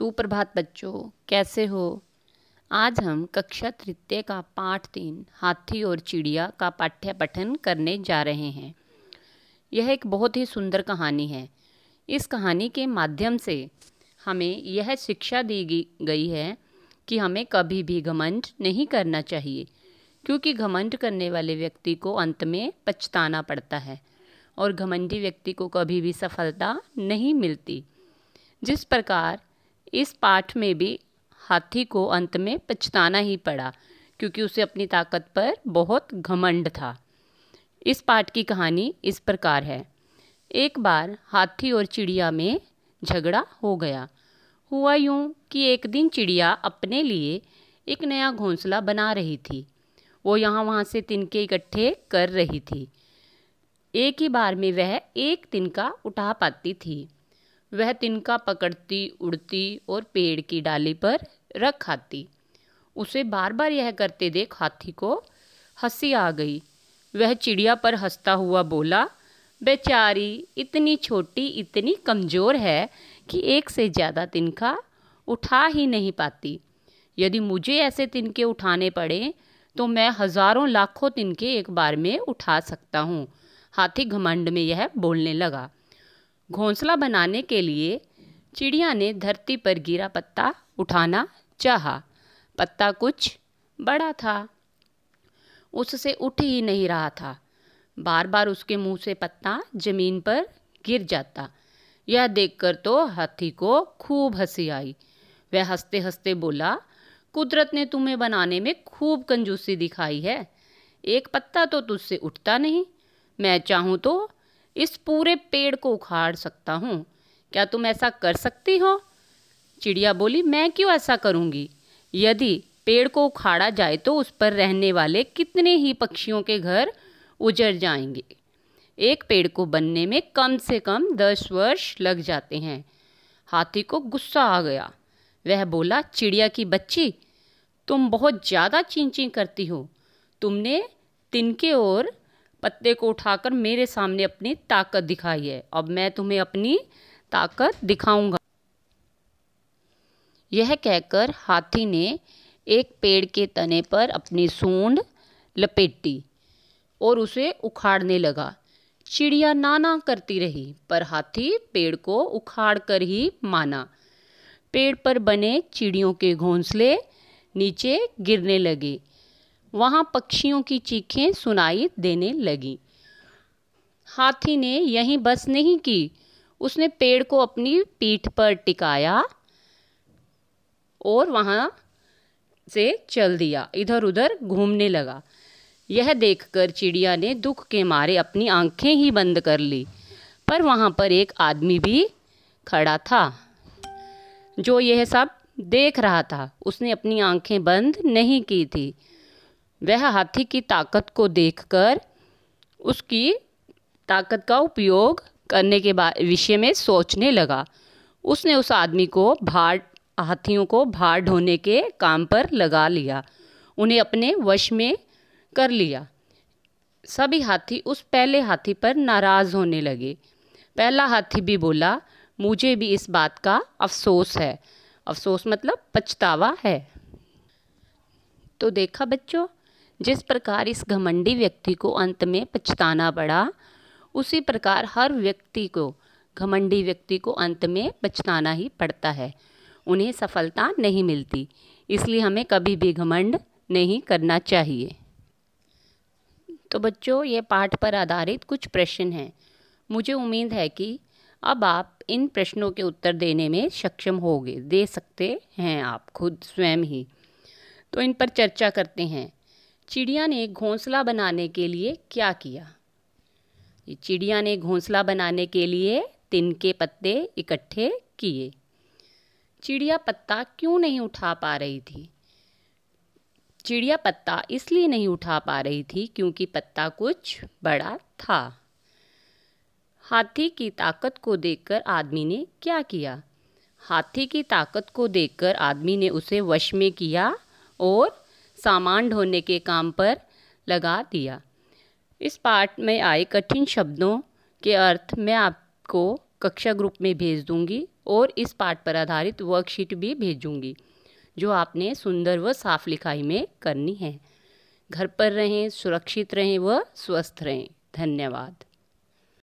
सुप्रभात बच्चों कैसे हो आज हम कक्षा तृतीय का पाठ तीन हाथी और चिड़िया का पाठ्य पठन करने जा रहे हैं यह एक बहुत ही सुंदर कहानी है इस कहानी के माध्यम से हमें यह शिक्षा दी गई है कि हमें कभी भी घमंड नहीं करना चाहिए क्योंकि घमंड करने वाले व्यक्ति को अंत में पछताना पड़ता है और घमंडी व्यक्ति को कभी भी सफलता नहीं मिलती जिस प्रकार इस पाठ में भी हाथी को अंत में पछताना ही पड़ा क्योंकि उसे अपनी ताकत पर बहुत घमंड था इस पाठ की कहानी इस प्रकार है एक बार हाथी और चिड़िया में झगड़ा हो गया हुआ यूं कि एक दिन चिड़िया अपने लिए एक नया घोंसला बना रही थी वो यहाँ वहाँ से तिनके इकट्ठे कर रही थी एक ही बार में वह एक तिनका उठा पाती थी वह तिनका पकड़ती उड़ती और पेड़ की डाली पर रख खाती उसे बार बार यह करते देख हाथी को हंसी आ गई वह चिड़िया पर हंसता हुआ बोला बेचारी इतनी छोटी इतनी कमज़ोर है कि एक से ज़्यादा तिनका उठा ही नहीं पाती यदि मुझे ऐसे तिनके उठाने पड़े तो मैं हज़ारों लाखों तिनके एक बार में उठा सकता हूँ हाथी घमंड में यह बोलने लगा घोंसला बनाने के लिए चिड़िया ने धरती पर गिरा पत्ता उठाना चाहा पत्ता कुछ बड़ा था उससे उठ ही नहीं रहा था बार बार उसके मुंह से पत्ता जमीन पर गिर जाता यह देखकर तो हाथी को खूब हंसी आई वह हंसते हंसते बोला कुदरत ने तुम्हें बनाने में खूब कंजूसी दिखाई है एक पत्ता तो तुझसे उठता नहीं मैं चाहूँ तो इस पूरे पेड़ को उखाड़ सकता हूँ क्या तुम ऐसा कर सकती हो चिड़िया बोली मैं क्यों ऐसा करूँगी यदि पेड़ को उखाड़ा जाए तो उस पर रहने वाले कितने ही पक्षियों के घर उजड़ जाएंगे एक पेड़ को बनने में कम से कम दस वर्ष लग जाते हैं हाथी को गुस्सा आ गया वह बोला चिड़िया की बच्ची तुम बहुत ज़्यादा चींची करती हो तुमने तिनके और पत्ते को उठाकर मेरे सामने अपनी ताकत दिखाई है अब मैं तुम्हें अपनी ताकत दिखाऊंगा यह कहकर हाथी ने एक पेड़ के तने पर अपनी सूंड लपेटी और उसे उखाड़ने लगा चिड़िया नाना करती रही पर हाथी पेड़ को उखाड़ कर ही माना पेड़ पर बने चिड़ियों के घोंसले नीचे गिरने लगे वहाँ पक्षियों की चीखें सुनाई देने लगीं हाथी ने यहीं बस नहीं की उसने पेड़ को अपनी पीठ पर टिकाया और वहाँ से चल दिया इधर उधर घूमने लगा यह देखकर चिड़िया ने दुख के मारे अपनी आंखें ही बंद कर ली पर वहाँ पर एक आदमी भी खड़ा था जो यह सब देख रहा था उसने अपनी आंखें बंद नहीं की थी वह हाथी की ताकत को देखकर उसकी ताकत का उपयोग करने के विषय में सोचने लगा उसने उस आदमी को भाड़ हाथियों को भाड़ ढोने के काम पर लगा लिया उन्हें अपने वश में कर लिया सभी हाथी उस पहले हाथी पर नाराज़ होने लगे पहला हाथी भी बोला मुझे भी इस बात का अफसोस है अफसोस मतलब पछतावा है तो देखा बच्चों जिस प्रकार इस घमंडी व्यक्ति को अंत में पछताना पड़ा उसी प्रकार हर व्यक्ति को घमंडी व्यक्ति को अंत में पछताना ही पड़ता है उन्हें सफलता नहीं मिलती इसलिए हमें कभी भी घमंड नहीं करना चाहिए तो बच्चों ये पाठ पर आधारित कुछ प्रश्न हैं मुझे उम्मीद है कि अब आप इन प्रश्नों के उत्तर देने में सक्षम होगे दे सकते हैं आप खुद स्वयं ही तो इन पर चर्चा करते हैं चिड़िया ने घोंसला बनाने के लिए क्या किया चिड़िया ने घोंसला बनाने के लिए तिनके पत्ते इकट्ठे किए चिड़िया पत्ता क्यों नहीं उठा पा रही थी चिड़िया पत्ता इसलिए नहीं उठा पा रही थी क्योंकि पत्ता कुछ बड़ा था हाथी की ताकत को देखकर आदमी ने क्या किया हाथी की ताकत को देखकर आदमी ने उसे वश में किया और सामान ढोने के काम पर लगा दिया इस पाठ में आए कठिन शब्दों के अर्थ मैं आपको कक्षा ग्रुप में भेज दूंगी और इस पाठ पर आधारित वर्कशीट भी भेजूंगी जो आपने सुंदर व साफ लिखाई में करनी है घर पर रहें सुरक्षित रहें व स्वस्थ रहें धन्यवाद